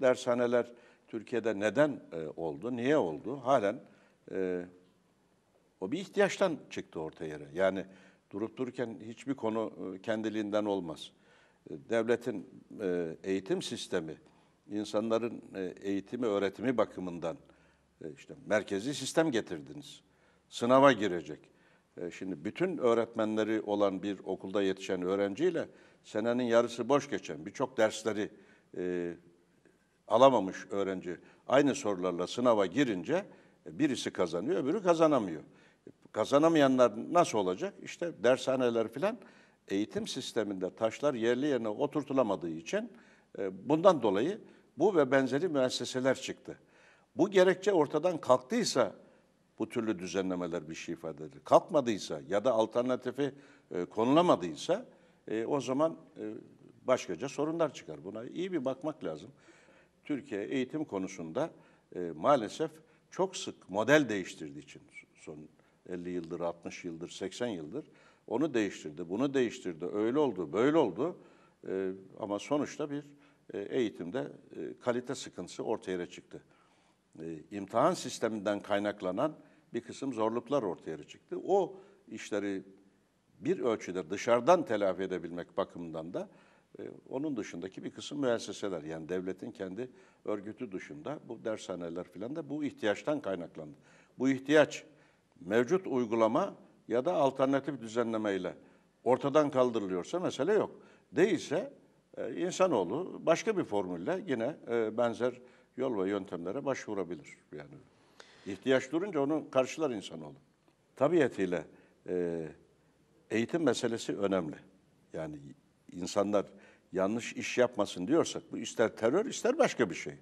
dershaneler Türkiye'de neden e, oldu, niye oldu? Halen e, o bir ihtiyaçtan çıktı ortaya. Yani durup dururken hiçbir konu e, kendiliğinden olmaz. E, devletin e, eğitim sistemi, insanların e, eğitimi, öğretimi bakımından e, işte merkezi sistem getirdiniz. Sınava girecek. E, şimdi bütün öğretmenleri olan bir okulda yetişen öğrenciyle senenin yarısı boş geçen birçok dersleri e, alamamış öğrenci aynı sorularla sınava girince e, birisi kazanıyor, öbürü kazanamıyor. Kazanamayanlar nasıl olacak? İşte dershaneler filan eğitim sisteminde taşlar yerli yerine oturtulamadığı için e, bundan dolayı bu ve benzeri müesseseler çıktı. Bu gerekçe ortadan kalktıysa bu türlü düzenlemeler bir şey ifade eder. Kalkmadıysa ya da alternatifi e, konulamadıysa o zaman başkaca sorunlar çıkar. Buna iyi bir bakmak lazım. Türkiye eğitim konusunda e, maalesef çok sık model değiştirdiği için son 50 yıldır, 60 yıldır, 80 yıldır onu değiştirdi, bunu değiştirdi, öyle oldu, böyle oldu. E, ama sonuçta bir e, eğitimde e, kalite sıkıntısı ortaya çıktı. E, imtihan sisteminden kaynaklanan bir kısım zorluklar ortaya çıktı. O işleri bir ölçüde dışarıdan telafi edebilmek bakımından da e, onun dışındaki bir kısım müesseseler yani devletin kendi örgütü dışında bu dershaneler filan da bu ihtiyaçtan kaynaklandı. Bu ihtiyaç mevcut uygulama ya da alternatif düzenlemeyle ortadan kaldırılıyorsa mesele yok. Değilse e, insanoğlu başka bir formülle yine e, benzer yol ve yöntemlere başvurabilir. Yani ihtiyaç durunca onu karşılar insanoğlu. Tabiiyetiyle eğitim meselesi önemli. Yani insanlar yanlış iş yapmasın diyorsak bu ister terör ister başka bir şey.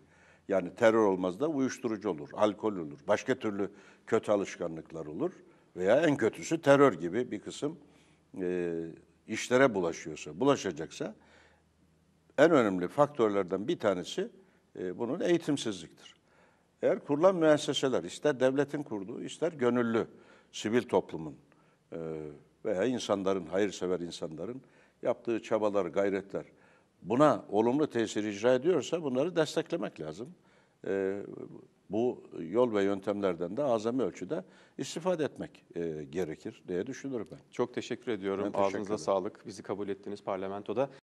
Yani terör olmaz da uyuşturucu olur, alkol olur, başka türlü kötü alışkanlıklar olur veya en kötüsü terör gibi bir kısım e, işlere bulaşıyorsa, bulaşacaksa en önemli faktörlerden bir tanesi e, bunun eğitimsizliktir. Eğer kurulan müesseseler ister devletin kurduğu ister gönüllü sivil toplumun e, veya insanların, hayırsever insanların yaptığı çabalar, gayretler buna olumlu tesir icra ediyorsa bunları desteklemek lazım. E, bu yol ve yöntemlerden de azami ölçüde istifade etmek e, gerekir diye düşünürüm ben. Çok teşekkür ediyorum. Ben teşekkür Ağzınıza ederim. sağlık. Bizi kabul ettiğiniz parlamentoda.